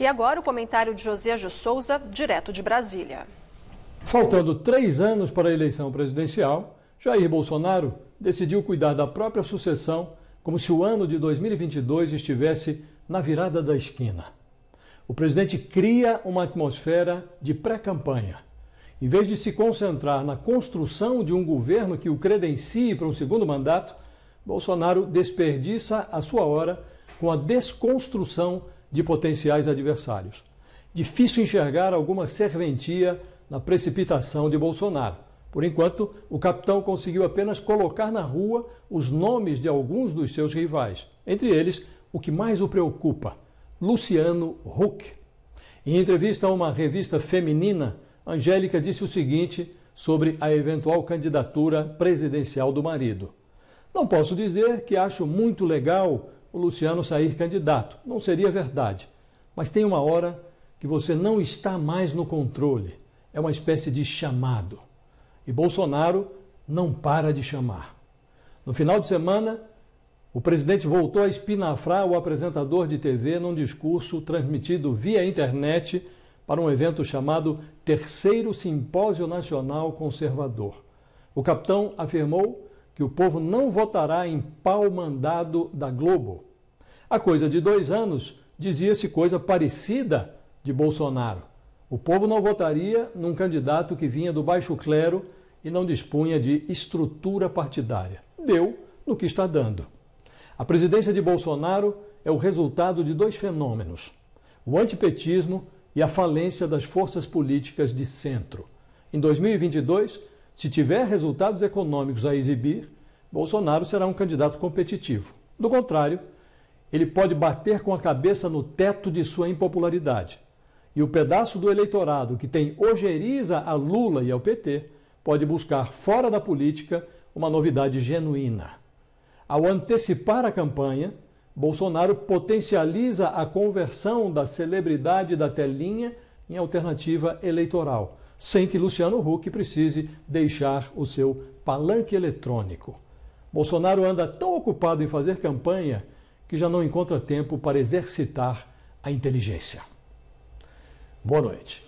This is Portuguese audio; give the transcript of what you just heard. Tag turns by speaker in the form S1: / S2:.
S1: E agora o comentário de José de Souza, direto de Brasília. Faltando três anos para a eleição presidencial, Jair Bolsonaro decidiu cuidar da própria sucessão como se o ano de 2022 estivesse na virada da esquina. O presidente cria uma atmosfera de pré-campanha. Em vez de se concentrar na construção de um governo que o credencie para um segundo mandato, Bolsonaro desperdiça a sua hora com a desconstrução de potenciais adversários. Difícil enxergar alguma serventia na precipitação de Bolsonaro. Por enquanto, o capitão conseguiu apenas colocar na rua os nomes de alguns dos seus rivais, entre eles o que mais o preocupa, Luciano Huck. Em entrevista a uma revista feminina, Angélica disse o seguinte sobre a eventual candidatura presidencial do marido: Não posso dizer que acho muito legal o Luciano sair candidato. Não seria verdade. Mas tem uma hora que você não está mais no controle. É uma espécie de chamado. E Bolsonaro não para de chamar. No final de semana, o presidente voltou a espinafrar o apresentador de TV num discurso transmitido via internet para um evento chamado Terceiro Simpósio Nacional Conservador. O capitão afirmou que o povo não votará em pau mandado da Globo. Há coisa de dois anos, dizia-se coisa parecida de Bolsonaro. O povo não votaria num candidato que vinha do baixo clero e não dispunha de estrutura partidária. Deu no que está dando. A presidência de Bolsonaro é o resultado de dois fenômenos: o antipetismo e a falência das forças políticas de centro. Em 2022, se tiver resultados econômicos a exibir, Bolsonaro será um candidato competitivo. Do contrário, ele pode bater com a cabeça no teto de sua impopularidade. E o pedaço do eleitorado que tem ojeriza a Lula e ao PT pode buscar fora da política uma novidade genuína. Ao antecipar a campanha, Bolsonaro potencializa a conversão da celebridade da telinha em alternativa eleitoral, sem que Luciano Huck precise deixar o seu palanque eletrônico. Bolsonaro anda tão ocupado em fazer campanha que já não encontra tempo para exercitar a inteligência. Boa noite.